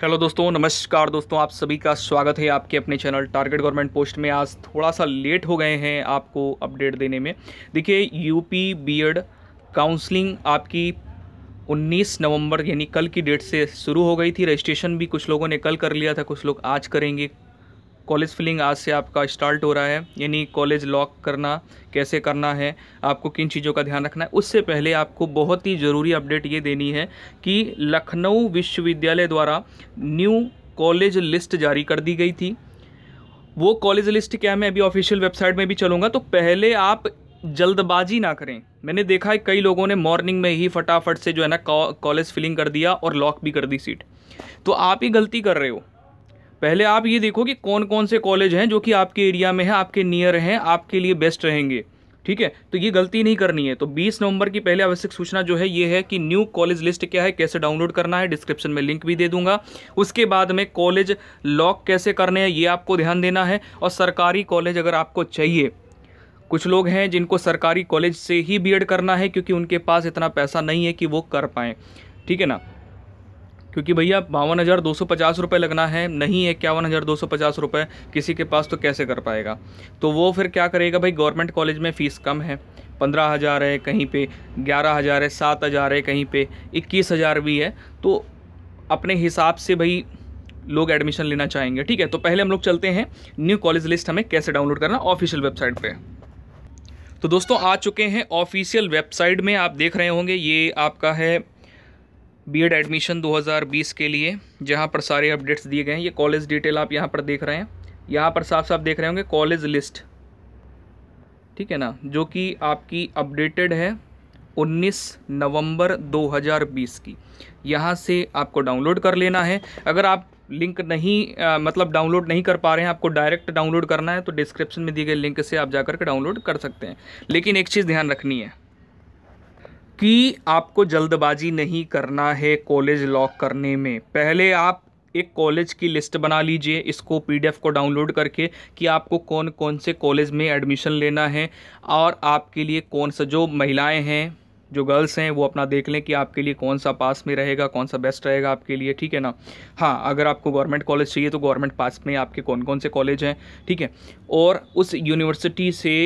hello दोस्तों नमस्कार दोस्तों आप सभी का स्वागत है आपके अपने चैनल टारगेट गवर्नमेंट पोस्ट में आज थोड़ा सा लेट हो गए हैं आपको अपडेट देने में देखिए यूपी बीएड e काउंसलिंग आपकी 19 नवंबर यानी कल की डेट से शुरू हो गई थी रजिस्ट्रेशन भी कुछ लोगों ने कल कर लिया था कुछ लोग आज करेंगे कॉलेज फिलिंग आज से आपका स्टार्ट हो रहा है यानी कॉलेज लॉक करना कैसे करना है आपको किन चीज़ों का ध्यान रखना है उससे पहले आपको बहुत ही ज़रूरी अपडेट ये देनी है कि लखनऊ विश्वविद्यालय द्वारा न्यू कॉलेज लिस्ट जारी कर दी गई थी वो कॉलेज लिस्ट क्या मैं अभी ऑफिशियल वेबसाइट में भी चलूँगा तो पहले आप जल्दबाजी ना करें मैंने देखा है कई लोगों ने मॉर्निंग में ही फटाफट से जो है ना कॉलेज फिलिंग कर दिया और लॉक भी कर दी सीट तो आप ही गलती कर रहे हो पहले आप ये देखो कि कौन कौन से कॉलेज हैं जो कि आपके एरिया में है आपके नियर हैं आपके लिए बेस्ट रहेंगे ठीक है तो ये गलती नहीं करनी है तो 20 नवंबर की पहले आवश्यक सूचना जो है ये है कि न्यू कॉलेज लिस्ट क्या है कैसे डाउनलोड करना है डिस्क्रिप्शन में लिंक भी दे दूंगा उसके बाद में कॉलेज लॉक कैसे करने हैं ये आपको ध्यान देना है और सरकारी कॉलेज अगर आपको चाहिए कुछ लोग हैं जिनको सरकारी कॉलेज से ही बी करना है क्योंकि उनके पास इतना पैसा नहीं है कि वो कर पाएँ ठीक है ना क्योंकि भैया बावन हज़ार दो सौ पचास रुपये लगना है नहीं है इक्यावन हज़ार दो सौ पचास रुपये किसी के पास तो कैसे कर पाएगा तो वो फिर क्या करेगा भाई गवर्नमेंट कॉलेज में फ़ीस कम है पंद्रह हज़ार है कहीं पे ग्यारह हज़ार है सात हज़ार है कहीं पे इक्कीस हज़ार भी है तो अपने हिसाब से भाई लोग एडमिशन लेना चाहेंगे ठीक है तो पहले हम लोग चलते हैं न्यू कॉलेज लिस्ट हमें कैसे डाउनलोड करना ऑफिशियल वेबसाइट पे तो दोस्तों आ चुके हैं ऑफिशियल वेबसाइट में आप देख रहे होंगे ये आपका है बीएड एडमिशन 2020 के लिए जहाँ पर सारे अपडेट्स दिए गए हैं ये कॉलेज डिटेल आप यहाँ पर देख रहे हैं यहाँ पर साफ साफ देख रहे होंगे कॉलेज लिस्ट ठीक है ना जो कि आपकी अपडेटेड है 19 नवंबर 2020 की यहाँ से आपको डाउनलोड कर लेना है अगर आप लिंक नहीं आ, मतलब डाउनलोड नहीं कर पा रहे हैं आपको डायरेक्ट डाउनलोड करना है तो डिस्क्रिप्शन में दिए गए लिंक से आप जाकर के डाउनलोड कर सकते हैं लेकिन एक चीज़ ध्यान रखनी है कि आपको जल्दबाजी नहीं करना है कॉलेज लॉक करने में पहले आप एक कॉलेज की लिस्ट बना लीजिए इसको पीडीएफ को डाउनलोड करके कि आपको कौन कौन से कॉलेज में एडमिशन लेना है और आपके लिए कौन सा जो महिलाएं हैं जो गर्ल्स हैं वो अपना देख लें कि आपके लिए कौन सा पास में रहेगा कौन सा बेस्ट रहेगा आपके लिए ठीक है ना हाँ अगर आपको गवर्नमेंट कॉलेज चाहिए तो गवर्नमेंट पास में आपके कौन कौन से कॉलेज हैं ठीक है और उस यूनिवर्सिटी से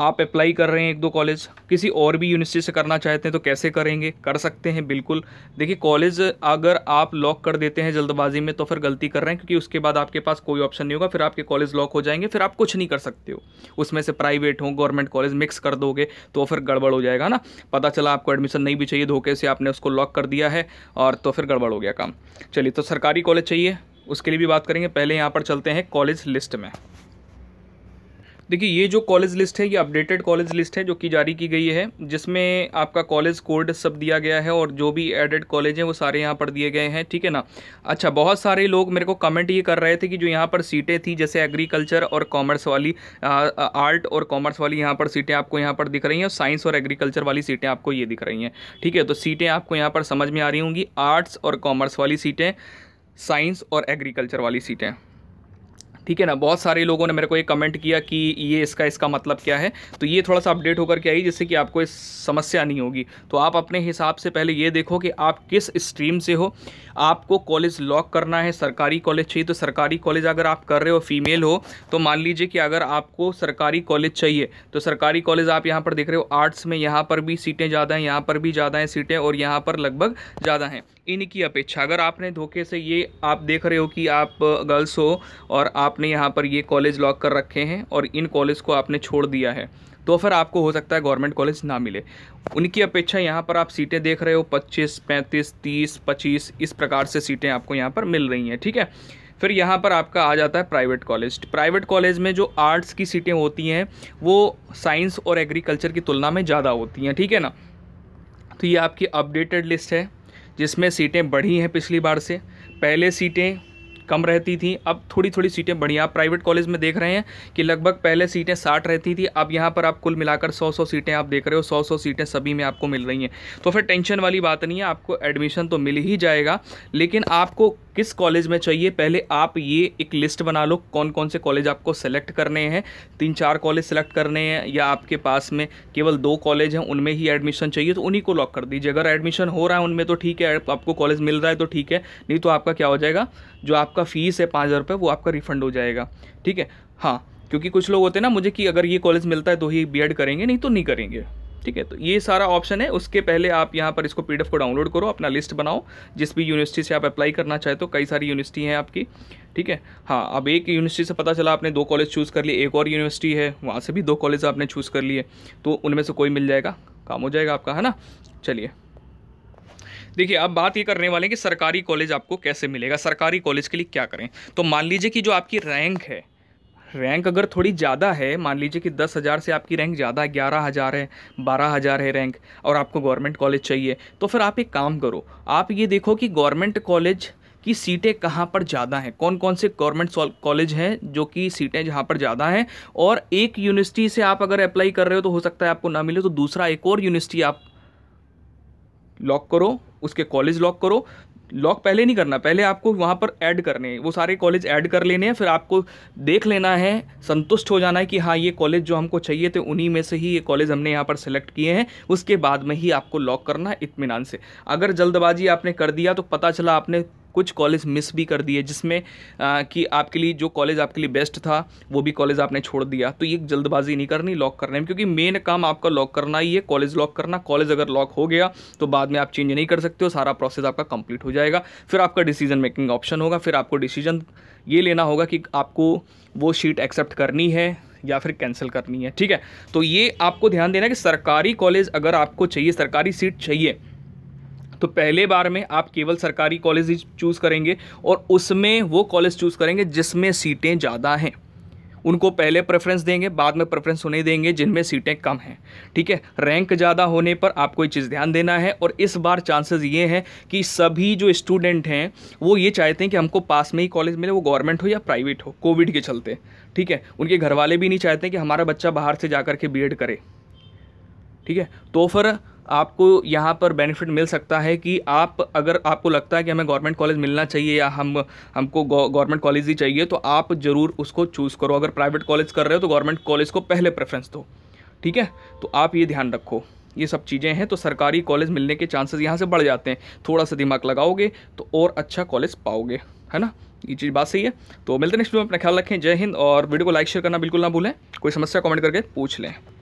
आप अप्लाई कर रहे हैं एक दो कॉलेज किसी और भी यूनिवर्सिटी से करना चाहते हैं तो कैसे करेंगे कर सकते हैं बिल्कुल देखिए कॉलेज अगर आप लॉक कर देते हैं जल्दबाजी में तो फिर गलती कर रहे हैं क्योंकि उसके बाद आपके पास कोई ऑप्शन नहीं होगा फिर आपके कॉलेज लॉक हो जाएंगे फिर आप कुछ नहीं कर सकते हो उसमें से प्राइवेट हो गवर्नमेंट कॉलेज मिक्स कर दोगे तो फिर गड़बड़ हो जाएगा ना पता चला आपको एडमिशन नहीं भी चाहिए धोखे से आपने उसको लॉक कर दिया है और तो फिर गड़बड़ हो गया काम चलिए तो सरकारी कॉलेज चाहिए उसके लिए भी बात करेंगे पहले यहाँ पर चलते हैं कॉलेज लिस्ट में देखिए ये जो कॉलेज लिस्ट है ये अपडेटेड कॉलेज लिस्ट है जो कि जारी की गई है जिसमें आपका कॉलेज कोड सब दिया गया है और जो भी एडेड कॉलेज हैं वो सारे यहाँ पर दिए गए हैं ठीक है ना अच्छा बहुत सारे लोग मेरे को कमेंट ये कर रहे थे कि जो यहाँ पर सीटें थी जैसे एग्रीकल्चर और कॉमर्स वाली आ, आर्ट और कॉमर्स वाली यहाँ पर सीटें आपको यहाँ पर दिख रही हैं और साइंस और एग्रीकल्चर वाली सीटें आपको ये दिख रही हैं ठीक है तो सीटें आपको यहाँ पर समझ में आ रही होंगी आर्ट्स और कॉमर्स वाली सीटें साइंस और एग्रीकल्चर वाली सीटें ठीक है ना बहुत सारे लोगों ने मेरे को ये कमेंट किया कि ये इसका इसका मतलब क्या है तो ये थोड़ा सा अपडेट होकर के आई जिससे कि आपको इस समस्या नहीं होगी तो आप अपने हिसाब से पहले ये देखो कि आप किस स्ट्रीम से हो आपको कॉलेज लॉक करना है सरकारी कॉलेज चाहिए तो सरकारी कॉलेज अगर आप कर रहे हो फीमेल हो तो मान लीजिए कि अगर आपको सरकारी कॉलेज चाहिए तो सरकारी कॉलेज आप यहाँ पर देख रहे हो आर्ट्स में यहाँ पर भी सीटें ज़्यादा हैं यहाँ पर भी ज़्यादा हैं सीटें और यहाँ पर लगभग ज़्यादा हैं इनकी अपेक्षा अगर आपने धोखे से ये आप देख रहे हो कि आप गर्ल्स हो और आप आपने यहाँ पर ये कॉलेज लॉक कर रखे हैं और इन कॉलेज को आपने छोड़ दिया है तो फिर आपको हो सकता है गवर्नमेंट कॉलेज ना मिले उनकी अपेक्षा यहाँ पर आप सीटें देख रहे हो 25, 35, 30, 25 इस प्रकार से सीटें आपको यहाँ पर मिल रही हैं ठीक है फिर यहाँ पर आपका आ जाता है प्राइवेट कॉलेज प्राइवेट कॉलेज में जो आर्ट्स की सीटें होती हैं वो साइंस और एग्रीकल्चर की तुलना में ज़्यादा होती हैं ठीक है ना तो ये आपकी अपडेटेड लिस्ट है जिसमें सीटें बढ़ी हैं पिछली बार से पहले सीटें कम रहती थी अब थोड़ी थोड़ी सीटें बढ़ी आप प्राइवेट कॉलेज में देख रहे हैं कि लगभग पहले सीटें साठ रहती थी अब यहाँ पर आप कुल मिलाकर सौ सौ सीटें आप देख रहे हो सौ सौ सीटें सभी में आपको मिल रही हैं तो फिर टेंशन वाली बात नहीं है आपको एडमिशन तो मिल ही जाएगा लेकिन आपको किस कॉलेज में चाहिए पहले आप ये एक लिस्ट बना लो कौन कौन से कॉलेज आपको सेलेक्ट करने हैं तीन चार कॉलेज सेलेक्ट करने हैं या आपके पास में केवल दो कॉलेज हैं उनमें ही एडमिशन चाहिए तो उन्हीं को लॉक कर दीजिए अगर एडमिशन हो रहा है उनमें तो ठीक है आपको कॉलेज मिल रहा है तो ठीक है नहीं तो आपका क्या हो जाएगा जो आपका आपका फ़ीस है पाँच हज़ार रुपये वो आपका रिफ़ंड हो जाएगा ठीक है हाँ क्योंकि कुछ लोग होते हैं ना मुझे कि अगर ये कॉलेज मिलता है तो ही बी करेंगे नहीं तो नहीं करेंगे ठीक है तो ये सारा ऑप्शन है उसके पहले आप यहाँ पर इसको पीडीएफ को डाउनलोड करो अपना लिस्ट बनाओ जिस भी यूनिवर्सिटी से आप अप्लाई करना चाहे तो कई सारी यूनिवर्सिटी हैं आपकी ठीक है हाँ अब एक यूनिवर्सिटी से पता चला आपने दो कॉलेज चूज़ कर लिए एक और यूनिवर्सिटी है वहाँ से भी दो कॉलेज आपने चूज़ कर लिए तो उनमें से कोई मिल जाएगा काम हो जाएगा आपका है ना चलिए देखिए अब बात ये करने वाले हैं कि सरकारी कॉलेज आपको कैसे मिलेगा सरकारी कॉलेज के लिए क्या करें तो मान लीजिए कि जो आपकी रैंक है रैंक अगर थोड़ी ज़्यादा है मान लीजिए कि दस हज़ार से आपकी रैंक ज़्यादा है ग्यारह हज़ार है बारह हज़ार है रैंक और आपको गवर्नमेंट कॉलेज चाहिए तो फिर आप एक काम करो आप ये देखो कि गवर्नमेंट कॉलेज की सीटें कहाँ पर ज़्यादा हैं कौन कौन से गवर्नमेंट कॉलेज हैं जो कि सीटें जहाँ पर ज़्यादा हैं और एक यूनिवर्सिटी से आप अगर अप्लाई कर रहे हो तो हो सकता है आपको ना मिले तो दूसरा एक और यूनिवर्सिटी आप लॉक करो उसके कॉलेज लॉक करो लॉक पहले नहीं करना पहले आपको वहाँ पर ऐड करने हैं वो सारे कॉलेज ऐड कर लेने हैं फिर आपको देख लेना है संतुष्ट हो जाना है कि हाँ ये कॉलेज जो हमको चाहिए थे उन्हीं में से ही ये कॉलेज हमने यहाँ पर सेलेक्ट किए हैं उसके बाद में ही आपको लॉक करना है इतमान से अगर जल्दबाजी आपने कर दिया तो पता चला आपने कुछ कॉलेज मिस भी कर दिए जिसमें कि आपके लिए जो कॉलेज आपके लिए बेस्ट था वो भी कॉलेज आपने छोड़ दिया तो ये जल्दबाजी नहीं करनी लॉक करने में क्योंकि मेन काम आपका लॉक करना ही है कॉलेज लॉक करना कॉलेज अगर लॉक हो गया तो बाद में आप चेंज नहीं कर सकते हो सारा प्रोसेस आपका कंप्लीट हो जाएगा फिर आपका डिसीजन मेकिंग ऑप्शन होगा फिर आपको डिसीजन ये लेना होगा कि आपको वो शीट एक्सेप्ट करनी है या फिर कैंसिल करनी है ठीक है तो ये आपको ध्यान देना है कि सरकारी कॉलेज अगर आपको चाहिए सरकारी सीट चाहिए तो पहले बार में आप केवल सरकारी कॉलेज ही चूज़ करेंगे और उसमें वो कॉलेज चूज़ करेंगे जिसमें सीटें ज़्यादा हैं उनको पहले प्रेफरेंस देंगे बाद में प्रेफरेंस उन्हें देंगे जिनमें सीटें कम हैं ठीक है रैंक ज़्यादा होने पर आपको ये चीज़ ध्यान देना है और इस बार चांसेस ये हैं कि सभी जो स्टूडेंट हैं वो ये चाहते हैं कि हमको पास में ही कॉलेज मिले वो गवर्नमेंट हो या प्राइवेट हो कोविड के चलते ठीक है उनके घर वाले भी नहीं चाहते कि हमारा बच्चा बाहर से जा के बी करे ठीक है तो फिर आपको यहाँ पर बेनिफिट मिल सकता है कि आप अगर आपको लगता है कि हमें गवर्नमेंट कॉलेज मिलना चाहिए या हम हमको गवर्नमेंट कॉलेज ही चाहिए तो आप ज़रूर उसको चूज़ करो अगर प्राइवेट कॉलेज कर रहे हो तो गवर्नमेंट कॉलेज को पहले प्रेफरेंस दो ठीक है तो आप ये ध्यान रखो ये सब चीज़ें हैं तो सरकारी कॉलेज मिलने के चांसेस यहाँ से बढ़ जाते हैं थोड़ा सा दिमाग लगाओगे तो और अच्छा कॉलेज पाओगे है ना ये चीज़ बात सही है तो मिलते हैं नेक्स्ट वीडियो में अपना ख्याल रखें जय हिंद और वीडियो को लाइक शेयर करना बिल्कुल ना भूलें कोई समस्या कमेंट करके पूछ लें